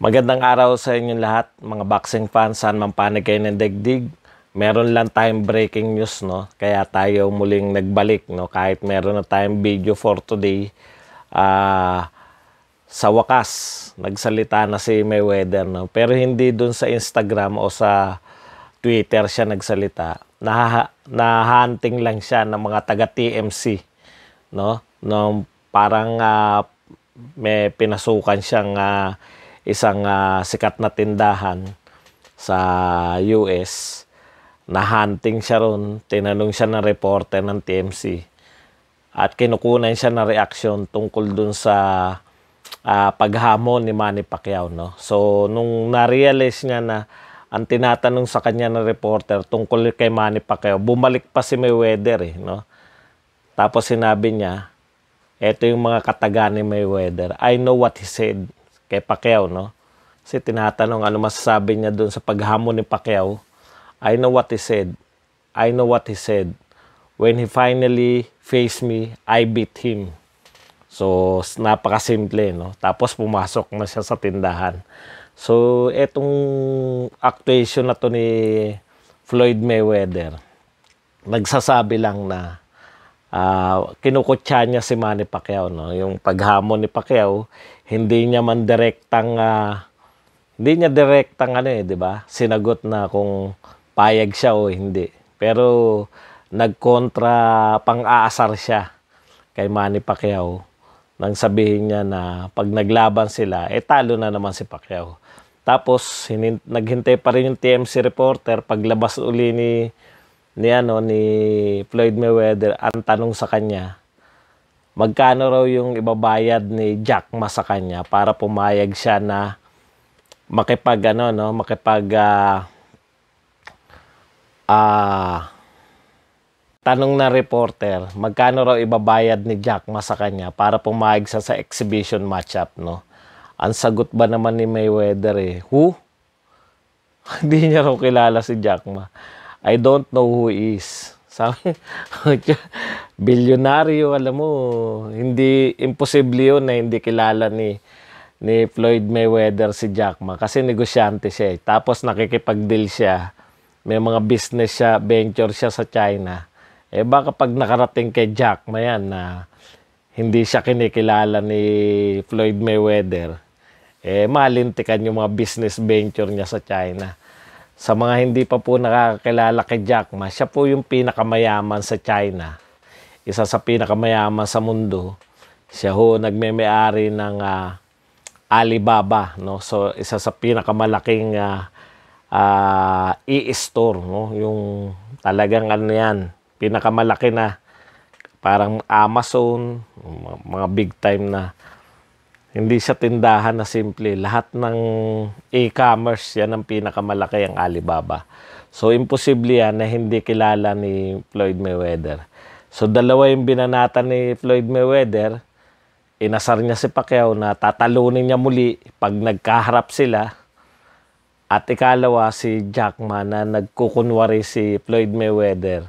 Magandang araw sa inyong lahat, mga boxing fans, saan man panig kayo ng digdig. Meron lang time breaking news, no? Kaya tayo muling nagbalik, no? Kahit meron na time video for today. Ah... Uh, sa wakas, nagsalita na si Mayweather. No? Pero hindi dun sa Instagram o sa Twitter siya nagsalita. Naha nahunting lang siya ng mga taga TMC. No? No, parang uh, may pinasukan siyang uh, isang uh, sikat na tindahan sa US. na hunting siya ron, tinanong siya ng reporter ng TMC. At kinukunan siya ng reaksyon tungkol dun sa uh, paghamon ni Manny Pacquiao. No? So, nung na-realize niya na ang tinatanong sa kanya ng reporter tungkol kay Manny Pacquiao, bumalik pa si Mayweather eh, no? Tapos sinabi niya, eto yung mga kataga ni Mayweather. I know what he said kay Pacquiao, no? Kasi tinatanong ano masasabi niya doon sa paghamon ni Pacquiao. I know what he said. I know what he said. When he finally faced me, I beat him. So, napakasimple, no? Tapos pumasok na siya sa tindahan. So, etong actuation na to ni Floyd Mayweather, nagsasabi lang na uh, kinukutsa niya si Manny Pacquiao. No? Yung paghamon ni Pacquiao, hindi niya man direktang, uh, hindi niya direktang ano eh, di ba? Sinagot na kung payag siya o hindi. Pero nagkontra pang-aasar siya kay Manny Pacquiao nang sabihin niya na pag naglaban sila, eh talo na naman si Pacquiao. Tapos hinin- naghintay pa rin yung TMC reporter paglabas uli ni ni ano ni Floyd Mayweather ang tanong sa kanya magkano raw yung ibabayad ni Jack Ma sa kanya para pumayag siya na makipag ano no makipag ah uh, uh, tanong na reporter magkano raw ibabayad ni Jack Ma sa kanya para pumayag siya sa exhibition matchup no ang sagot ba naman ni Mayweather eh who hindi niya raw kilala si Jack Ma I don't know who is. Sabi, bilyonaryo, alam mo, hindi, imposible yun na hindi kilala ni, ni Floyd Mayweather si Jack Ma. Kasi negosyante siya eh. Tapos nakikipag-deal siya. May mga business siya, venture siya sa China. Eh baka pag nakarating kay Jack Ma yan na hindi siya kinikilala ni Floyd Mayweather, eh malintikan yung mga business venture niya sa China. Sa mga hindi pa po nakakakilala kay Jack Ma, siya po yung pinakamayaman sa China. Isa sa pinakamayaman sa mundo. Siya ho nagmeme ng uh, Alibaba, no? So isa sa pinakamalaking uh, ah, uh, ah, e-store, no? Yung talagang ano yan, pinakamalaki na parang Amazon, mga big time na hindi siya tindahan na simple. Lahat ng e-commerce, yan ang pinakamalaki ang Alibaba. So, imposible yan na hindi kilala ni Floyd Mayweather. So, dalawa yung binanata ni Floyd Mayweather. Inasar niya si Pacquiao na tatalunin niya muli pag nagkaharap sila. At ikalawa, si Jack Ma na nagkukunwari si Floyd Mayweather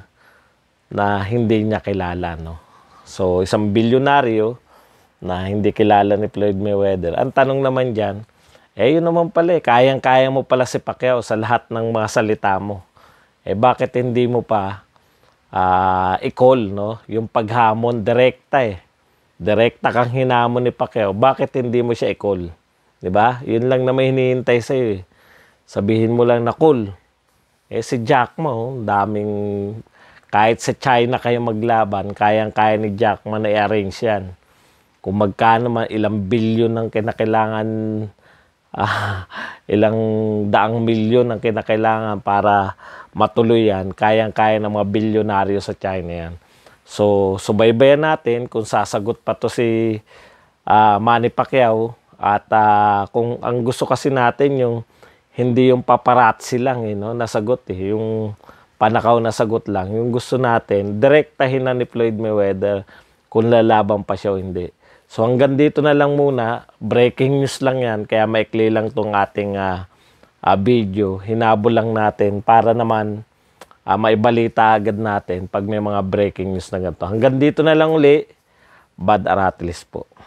na hindi niya kilala. No? So, isang bilyonaryo na hindi kilala ni Floyd Mayweather. Ang tanong naman dyan, eh yun naman pala eh, kayang-kaya mo pala si Pacquiao sa lahat ng mga salita mo. Eh bakit hindi mo pa uh, i-call, no? Yung paghamon, direkta eh. Direkta kang hinamon ni Pacquiao. Bakit hindi mo siya i-call? 'Di ba? Yun lang na may hinihintay sa iyo eh. Sabihin mo lang na call. Eh si Jack mo, oh, daming kahit sa China kayo maglaban, kayang-kaya ni Jack man na i-arrange yan kung magkano man, ilang bilyon ang kinakailangan, uh, ilang daang milyon ang kinakailangan para matuloy yan. Kayang-kaya ng mga bilyonaryo sa China yan. So, subaybayan natin kung sasagot pa to si uh, Manny Pacquiao at uh, kung ang gusto kasi natin yung hindi yung paparazzi lang eh, no? nasagot eh, yung panakaw na sagot lang. Yung gusto natin, direktahin na ni Floyd Mayweather kung lalaban pa siya o hindi. So hanggang dito na lang muna. Breaking news lang yan. Kaya maikli lang tong ating uh, uh, video. Hinabol lang natin para naman uh, maibalita agad natin pag may mga breaking news na ganito. Hanggang dito na lang uli. Bad Aratilis po.